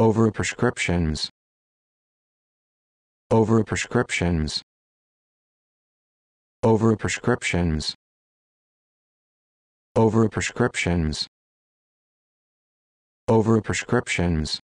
Overprescriptions. Overprescriptions. Overprescriptions. Overprescriptions. Overprescriptions.